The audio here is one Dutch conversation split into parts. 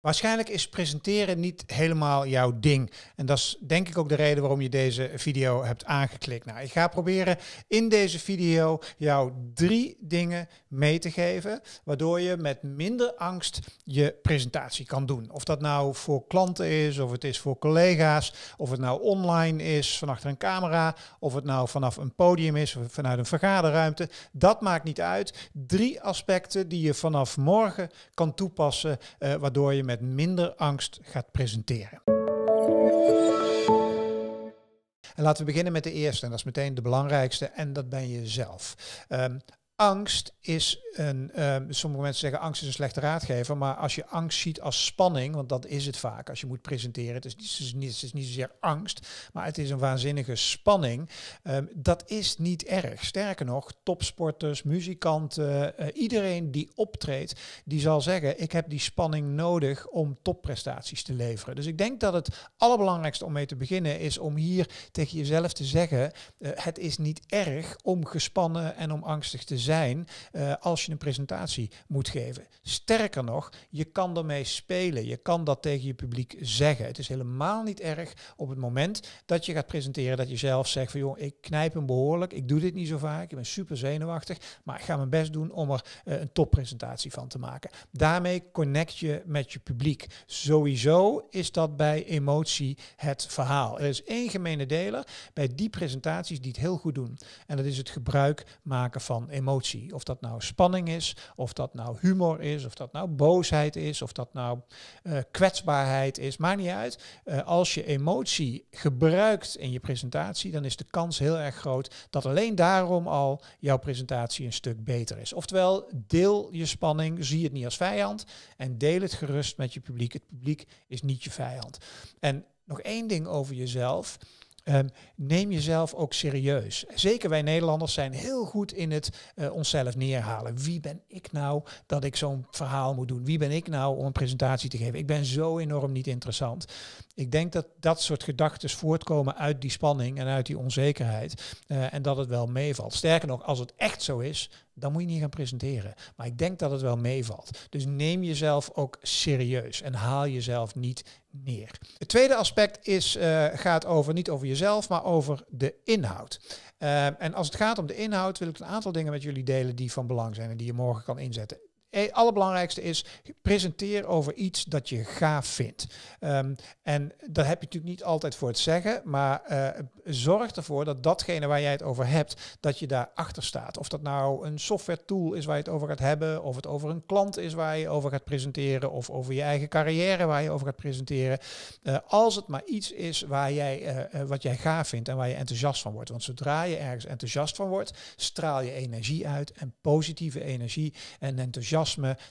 Waarschijnlijk is presenteren niet helemaal jouw ding. En dat is denk ik ook de reden waarom je deze video hebt aangeklikt. Nou, ik ga proberen in deze video jou drie dingen mee te geven, waardoor je met minder angst je presentatie kan doen. Of dat nou voor klanten is, of het is voor collega's, of het nou online is, van achter een camera, of het nou vanaf een podium is, of vanuit een vergaderruimte. Dat maakt niet uit. Drie aspecten die je vanaf morgen kan toepassen, eh, waardoor je met minder angst gaat presenteren. En laten we beginnen met de eerste, en dat is meteen de belangrijkste, en dat ben jezelf. Um, ehm, angst is een, ehm, sommige mensen zeggen angst is een slechte raadgever, maar als je angst ziet als spanning, want dat is het vaak als je moet presenteren, het is niet, het is niet, het niet zozeer angst, maar het is een waanzinnige spanning, ehm, dat is niet erg. Sterker nog, topsporters, muzikanten, eh, iedereen die optreedt, die zal zeggen, ik heb die spanning nodig om topprestaties te leveren. Dus ik denk dat het allerbelangrijkste om mee te beginnen is om hier tegen jezelf te zeggen, eh, het is niet erg om gespannen en om angstig te zijn zijn eh, als je een presentatie moet geven. Sterker nog, je kan ermee spelen. Je kan dat tegen je publiek zeggen. Het is helemaal niet erg op het moment dat je gaat presenteren dat je zelf zegt van joh, ik knijp hem behoorlijk. Ik doe dit niet zo vaak. Ik ben super zenuwachtig. Maar ik ga mijn best doen om er eh, een toppresentatie van te maken. Daarmee connect je met je publiek. Sowieso is dat bij emotie het verhaal. Er is één gemene deler bij die presentaties die het heel goed doen. En dat is het gebruik maken van emotie. Of dat nou spanning is, of dat nou humor is, of dat nou boosheid is, of dat nou eh, kwetsbaarheid is. Maakt niet uit. Eh, als je emotie gebruikt in je presentatie, dan is de kans heel erg groot dat alleen daarom al jouw presentatie een stuk beter is. Oftewel, deel je spanning, zie het niet als vijand en deel het gerust met je publiek. Het publiek is niet je vijand. En nog één ding over jezelf. Ehm, neem jezelf ook serieus. Zeker wij Nederlanders zijn heel goed in het eh, onszelf neerhalen. Wie ben ik nou dat ik zo'n verhaal moet doen? Wie ben ik nou om een presentatie te geven? Ik ben zo enorm niet interessant. Ik denk dat dat soort gedachten voortkomen uit die spanning en uit die onzekerheid. Eh, en dat het wel meevalt. Sterker nog, als het echt zo is, dan moet je niet gaan presenteren. Maar ik denk dat het wel meevalt. Dus neem jezelf ook serieus en haal jezelf niet neer. Het tweede aspect is, eh, gaat over, niet over jezelf, maar over de inhoud. Eh, en als het gaat om de inhoud, wil ik een aantal dingen met jullie delen die van belang zijn en die je morgen kan inzetten. Eh, het allerbelangrijkste is, presenteer over iets dat je gaaf vindt. Ehm, en daar heb je natuurlijk niet altijd voor het zeggen, maar eh, zorg ervoor dat datgene waar jij het over hebt, dat je daar achter staat. Of dat nou een software tool is waar je het over gaat hebben, of het over een klant is waar je over gaat presenteren, of over je eigen carrière waar je over gaat presenteren. Eh, als het maar iets is waar jij, wat jij gaaf vindt en waar je enthousiast van wordt. Want zodra je ergens enthousiast van wordt, straal je energie uit en positieve energie en enthousiasme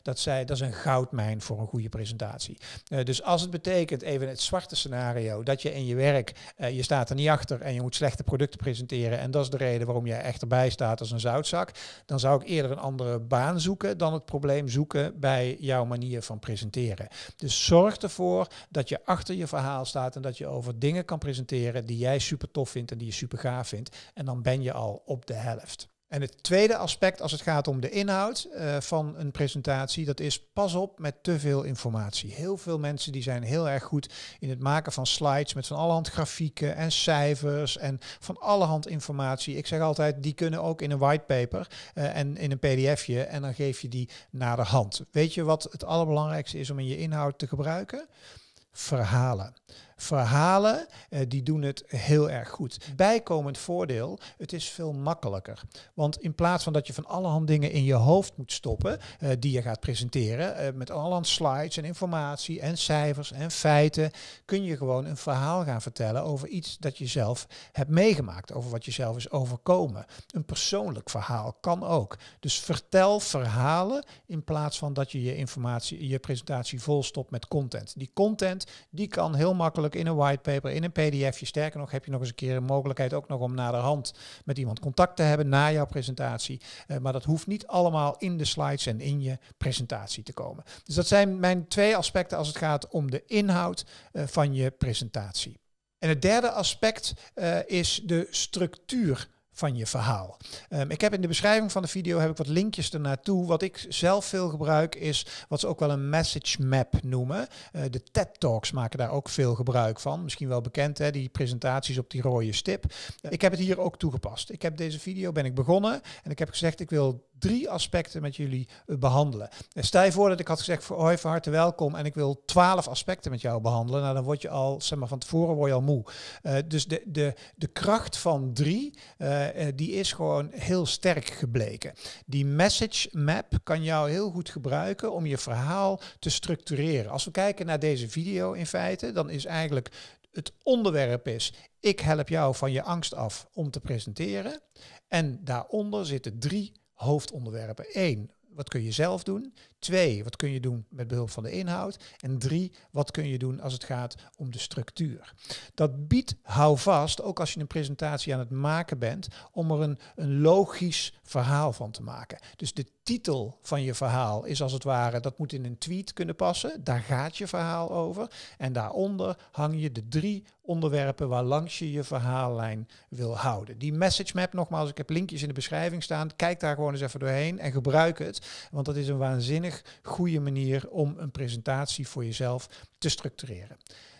dat, zij, dat is een goudmijn voor een goede presentatie. Eh, dus als het betekent, even het zwarte scenario, dat je in je werk, eh, je staat er niet achter en je moet slechte producten presenteren en dat is de reden waarom je echt erbij staat als een zoutzak, dan zou ik eerder een andere baan zoeken dan het probleem zoeken bij jouw manier van presenteren. Dus zorg ervoor dat je achter je verhaal staat en dat je over dingen kan presenteren die jij super tof vindt en die je super gaaf vindt. En dan ben je al op de helft. En het tweede aspect als het gaat om de inhoud eh, van een presentatie, dat is pas op met te veel informatie. Heel veel mensen die zijn heel erg goed in het maken van slides met van hand grafieken en cijfers en van hand informatie. Ik zeg altijd, die kunnen ook in een whitepaper uh, en in een pdfje en dan geef je die naar de hand. Weet je wat het allerbelangrijkste is om in je inhoud te gebruiken? Verhalen verhalen, eh, die doen het heel erg goed. Bijkomend voordeel, het is veel makkelijker. Want in plaats van dat je van allerhand dingen in je hoofd moet stoppen, eh, die je gaat presenteren, eh, met allerhand slides en informatie en cijfers en feiten, kun je gewoon een verhaal gaan vertellen over iets dat je zelf hebt meegemaakt, over wat je zelf is overkomen. Een persoonlijk verhaal kan ook. Dus vertel verhalen in plaats van dat je je informatie, je presentatie volstopt met content. Die content, die kan heel makkelijk in een whitepaper, in een pdfje. Sterker nog, heb je nog eens een keer een mogelijkheid ook nog om naderhand met iemand contact te hebben na jouw presentatie. Eh, maar dat hoeft niet allemaal in de slides en in je presentatie te komen. Dus dat zijn mijn twee aspecten als het gaat om de inhoud eh, van je presentatie. En het derde aspect eh, is de structuur van je verhaal. Ehm, ik heb in de beschrijving van de video heb ik wat linkjes ernaartoe. Wat ik zelf veel gebruik is wat ze ook wel een message map noemen. Eh, de TED Talks maken daar ook veel gebruik van. Misschien wel bekend, hè, die presentaties op die rode stip. ik heb het hier ook toegepast. Ik heb deze video ben ik begonnen en ik heb gezegd ik wil drie aspecten met jullie eh, behandelen. En eh, stel je voor dat ik had gezegd voor hoi, van harte welkom en ik wil twaalf aspecten met jou behandelen. Nou, dan word je al, zeg maar, van tevoren word je al moe. Eh, dus de, de, de kracht van drie, die is gewoon heel sterk gebleken. Die message map kan jou heel goed gebruiken om je verhaal te structureren. Als we kijken naar deze video in feite, dan is eigenlijk het onderwerp is ik help jou van je angst af om te presenteren. En daaronder zitten drie hoofdonderwerpen. Eén, wat kun je zelf doen? Twee, wat kun je doen met behulp van de inhoud? En drie, wat kun je doen als het gaat om de structuur? Dat biedt houvast, ook als je een presentatie aan het maken bent, om er een, een logisch verhaal van te maken. Dus de titel van je verhaal is als het ware, dat moet in een tweet kunnen passen. Daar gaat je verhaal over. En daaronder hang je de drie onderwerpen waar langs je je verhaallijn wil houden. Die message map, nogmaals, ik heb linkjes in de beschrijving staan. Kijk daar gewoon eens even doorheen en gebruik het. Want dat is een waanzinnig goede manier om een presentatie voor jezelf te structureren.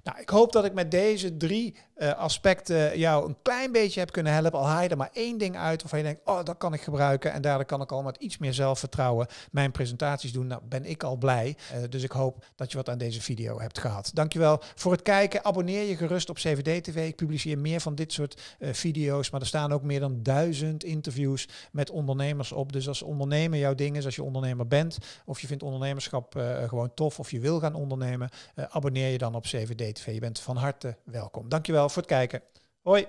Nou, ik hoop dat ik met deze drie eh, aspecten jou een klein beetje heb kunnen helpen. Al haal je er maar één ding uit waarvan je denkt, oh, dat kan ik gebruiken. En daardoor kan ik al met iets meer zelfvertrouwen mijn presentaties doen. Nou, ben ik al blij. Eh, dus ik hoop dat je wat aan deze video hebt gehad. Dankjewel voor het kijken. Abonneer je gerust op CVD TV. Ik publiceer meer van dit soort eh, video's. Maar er staan ook meer dan duizend interviews met ondernemers op. Dus als ondernemer jouw ding is, als je ondernemer bent... of je vindt ondernemerschap gewoon tof of je wil gaan ondernemen... abonneer je dan op CVD je bent van harte welkom. Dankjewel voor het kijken. Hoi!